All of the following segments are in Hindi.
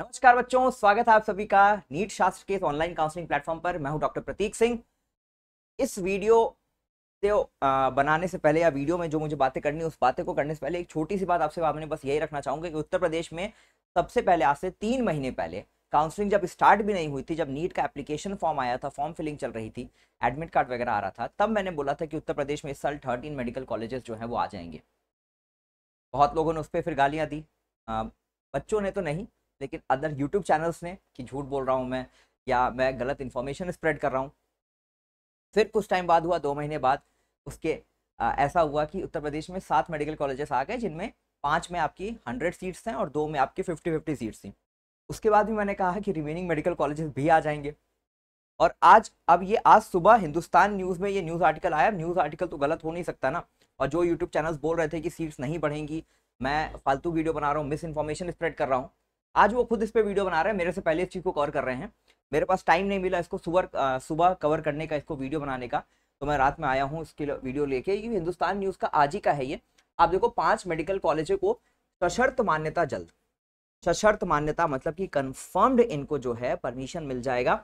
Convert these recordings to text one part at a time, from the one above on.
नमस्कार बच्चों स्वागत है आप सभी का नीट शास्त्र के ऑनलाइन काउंसलिंग प्लेटफॉर्म पर मैं हूं डॉक्टर प्रतीक सिंह इस वीडियो से बनाने से पहले या वीडियो में जो मुझे बातें करनी उस बातें को करने से पहले एक छोटी सी बात आपसे आपने बस यही रखना चाहूंगा कि उत्तर प्रदेश में सबसे पहले आज से तीन महीने पहले काउंसलिंग जब स्टार्ट भी नहीं हुई थी जब नीट का एप्लीकेशन फॉर्म आया था फॉर्म फिलिंग चल रही थी एडमिट कार्ड वगैरह आ रहा था तब मैंने बोला था कि उत्तर प्रदेश में इस साल थर्टीन मेडिकल कॉलेजेस जो हैं वो आ जाएंगे बहुत लोगों ने उस पर फिर गालियाँ दी बच्चों ने तो नहीं लेकिन अदर यूट्यूब चैनल्स ने कि झूठ बोल रहा हूँ मैं या मैं गलत इन्फॉर्मेशन स्प्रेड कर रहा हूँ फिर कुछ टाइम बाद हुआ दो महीने बाद उसके आ, ऐसा हुआ कि उत्तर प्रदेश में सात मेडिकल कॉलेजेस आ गए जिनमें पाँच में आपकी हंड्रेड सीट्स हैं और दो में आपकी फिफ्टी फिफ्टी सीट्स थी उसके बाद भी मैंने कहा कि रिमेनिंग मेडिकल कॉलेजेस भी आ जाएंगे और आज अब ये आज सुबह हिंदुस्तान न्यूज़ में ये न्यूज़ आर्टिकल आया न्यूज़ आर्टिकल तो गलत हो नहीं सकता ना और जो यूट्यूब चैनल्स बोल रहे थे कि सीट्स नहीं बढ़ेंगी मैं फालतू वीडियो बना रहा हूँ मिस इन्फॉर्मेशन स्प्रेड कर रहा हूँ आज वो खुद इस पर वीडियो बना रहे हैं मेरे से पहले इस चीज़ को कवर कर रहे हैं मेरे पास टाइम नहीं मिला इसको सुबह सुबह कवर करने का इसको वीडियो बनाने का तो मैं रात में आया हूँ इसके वीडियो लेके ये हिंदुस्तान न्यूज़ का आज ही का है ये आप देखो पांच मेडिकल कॉलेजों को सशर्त मान्यता जल्द सशर्त मान्यता मतलब कि कन्फर्म्ड इनको जो है परमिशन मिल जाएगा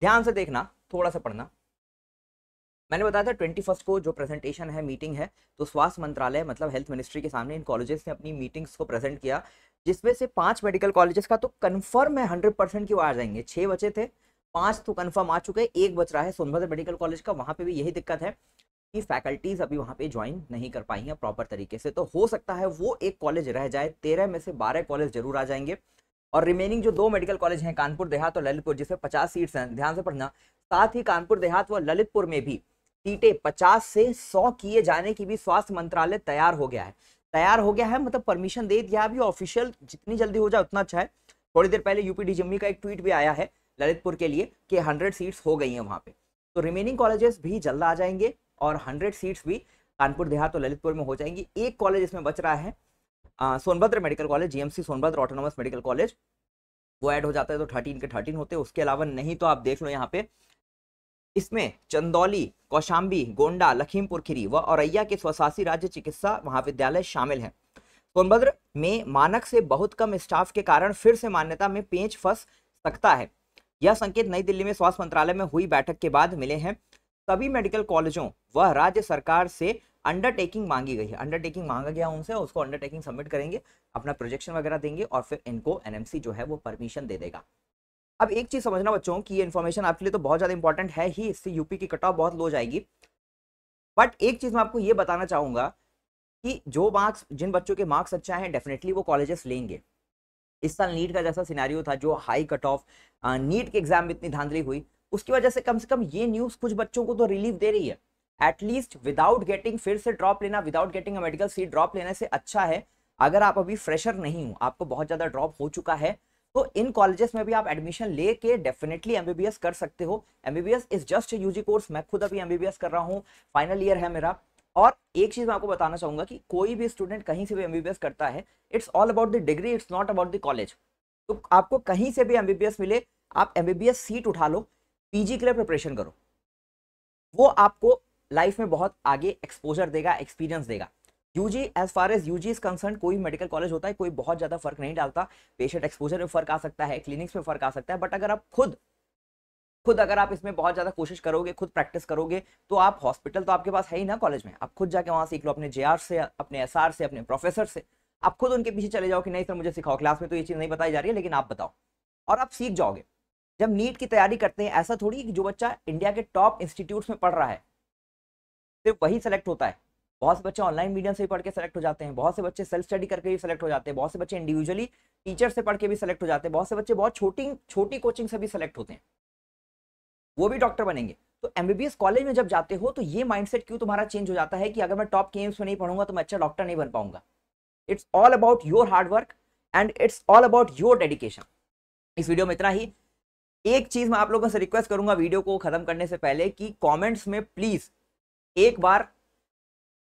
ध्यान से देखना थोड़ा सा पढ़ना मैंने बताया था ट्वेंटी फर्स्ट को जो प्रेजेंटेशन है मीटिंग है तो स्वास्थ्य मंत्रालय मतलब हेल्थ मिनिस्ट्री के सामने इन कॉलेजेस ने अपनी मीटिंग्स को प्रेजेंट किया जिसमें से पांच मेडिकल कॉलेजेस का तो कन्फर्म है हंड्रेड परसेंट की वो आ जाएंगे छह बचे थे पांच तो कन्फर्म आ चुके हैं एक बच रहा है सोनभद्र मेडिकल कॉलेज का वहां पे भी यही दिक्कत है कि फैकल्टीज अभी वहां पे ज्वाइन नहीं कर पाई हैं प्रॉपर तरीके से तो हो सकता है वो एक कॉलेज रह जाए तेरह में से बारह कॉलेज जरूर आ जाएंगे और रिमेनिंग जो दो मेडिकल कॉलेज हैं कानपुर देहात और ललितपुर जिसमें पचास सीट्स हैं ध्यान से पढ़ना साथ ही कानपुर देहात व ललितपुर में भी सीटें पचास से सौ किए जाने की भी स्वास्थ्य मंत्रालय तैयार हो गया है तैयार हो गया है मतलब परमिशन दे दिया अभी ऑफिशियल जितनी जल्दी हो जाए उतना अच्छा है थोड़ी देर पहले यूपी डी का एक ट्वीट भी आया है ललितपुर के लिए कि हंड्रेड सीट्स हो गई हैं वहाँ पे तो रिमेनिंग कॉलेजेस भी जल्द आ जाएंगे और हंड्रेड सीट्स भी कानपुर देहात और ललितपुर में हो जाएंगी एक कॉलेज इसमें बच रहा है Sonbhadra medical college GMC Sonbhadra autonomous medical college वो ऐड हो जाता है तो थर्टीन के थर्टीन होते हैं उसके अलावा नहीं तो आप देख लो यहाँ पे इसमें चंदौली कौशाम्बी गोंडा लखीमपुर खीरी व औरैया के स्वशासी राज्य चिकित्सा महाविद्यालय शामिल हैं सोनभद्र में मानक से बहुत कम स्टाफ के कारण फिर से मान्यता में पेंच फंस सकता है यह संकेत नई दिल्ली में स्वास्थ्य मंत्रालय में हुई बैठक के बाद मिले हैं सभी मेडिकल कॉलेजों व राज्य सरकार से अंडरटेकिंग मांगी गई है अंडरटेकिंग मांगा गया उनसे उसको अंडरटेकिंग सबमिट करेंगे अपना प्रोजेक्शन वगैरह देंगे और फिर इनको एनएमसी जो है वो परमिशन दे देगा अब एक चीज़ समझना बच्चों की ये इन्फॉर्मेशन आपके लिए तो बहुत ज़्यादा इंपॉर्टेंट है ही इससे यूपी की कट ऑफ बहुत लो जाएगी बट एक चीज़ मैं आपको ये बताना चाहूंगा कि जो मार्क्स जिन बच्चों के मार्क्स अच्छा है डेफिनेटली वो कॉलेजेस लेंगे इस साल नीट का जैसा सिनारियो था जो हाई कट ऑफ नीट के एग्जाम में इतनी धांधली हुई उसकी वजह से कम से कम ये न्यूज़ कुछ बच्चों को तो रिलीफ दे रही है एटलीस्ट विदाउट गेटिंग फिर से ड्रॉप लेना without getting medical seat drop लेने से अच्छा है अगर आप अभी फ्रेशर नहीं हो आपको बहुत ज़्यादा ड्रॉप हो चुका है तो इन कॉलेजेस में भी आप एडमिशन लेके डेफिनेटली एमबीबीएस कर सकते हो MBBS is just UG course मैं खुद अभी एमबीबीएस कर रहा हूँ फाइनल ईयर है मेरा और एक चीज़ मैं आपको बताना चाहूंगा कि कोई भी स्टूडेंट कहीं से भी एमबीबीएस करता है it's all about the degree it's not about the college तो आपको कहीं से भी एमबीबीएस मिले आप एमबीबीएस सीट उठा लो पीजी के लिए प्रिपरेशन करो वो आपको लाइफ में बहुत आगे एक्सपोजर देगा एक्सपीरियंस देगा UG as far as UG is concern कोई मेडिकल कॉलेज होता है कोई बहुत ज्यादा फर्क नहीं डालता पेशेंट एक्सपोजर में फर्क आ सकता है क्लिनिक्स में फर्क आ सकता है बट अगर आप खुद खुद अगर आप इसमें बहुत ज़्यादा कोशिश करोगे खुद प्रैक्टिस करोगे तो आप हॉस्पिटल तो आपके पास है ही ना कॉलेज में आप खुद जाके वहाँ सीख लो अपने जे से अपने एस से अपने प्रोफेसर से आप खुद उनके पीछे चले जाओ कि नहीं सर मुझे सिखाओ क्लास में तो ये चीज़ नहीं बताई जा रही है लेकिन आप बताओ और आप सीख जाओगे जब नीट की तैयारी करते हैं ऐसा थोड़ी कि जो बच्चा इंडिया के टॉप इंस्टीट्यूट्स में पढ़ रहा है सिर्फ वही सेलेक्ट होता है बहुत से बच्चे ऑनलाइन मीडियम से भी पढ़ के सेलेक्ट हो जाते हैं बहुत से बच्चे सेल्फ स्टडी करके भी सेलेक्ट हो जाते हैं बहुत से बच्चे इंडिविजुअली टीचर से पढ़ के भी सेलेक्ट हो जाते हैं बहुत से बच्चे बहुत छोटी छोटी कोचिंग से भी सेलेक्ट होते हैं वो भी डॉक्टर बनेंगे तो एमबीबीएस कॉलेज में जब जाते हो तो ये माइंडसेट क्यों तुम्हारा चेंज हो जाता है कि अगर मैं टॉप के में नहीं पढ़ूंगा तो मैं अच्छा डॉक्टर नहीं बन पाऊंगा it's all about your hard work and it's all about your dedication इस वीडियो में इतना ही एक चीज मैं आप लोगों से रिक्वेस्ट करूंगा वीडियो को खत्म करने से पहले कि कॉमेंट्स में प्लीज एक बार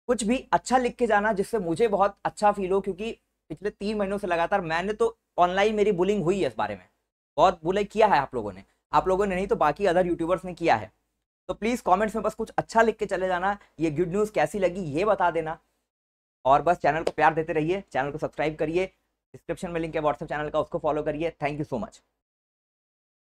कुछ भी अच्छा लिख के जाना जिससे मुझे बहुत अच्छा फील हो क्योंकि पिछले तीन महीनों से लगातार मैंने तो ऑनलाइन मेरी बुलिंग हुई है इस बारे में बहुत बुले किया है आप लोगों ने आप लोगों ने नहीं तो बाकी अदर यूट्यूबर्स ने किया है तो प्लीज़ कमेंट्स में बस कुछ अच्छा लिख के चले जाना ये गुड न्यूज़ कैसी लगी ये बता देना और बस चैनल को प्यार देते रहिए चैनल को सब्सक्राइब करिए डिस्क्रिप्शन में लिंक है व्हाट्सएप चैनल का उसको फॉलो करिए थैंक यू सो मच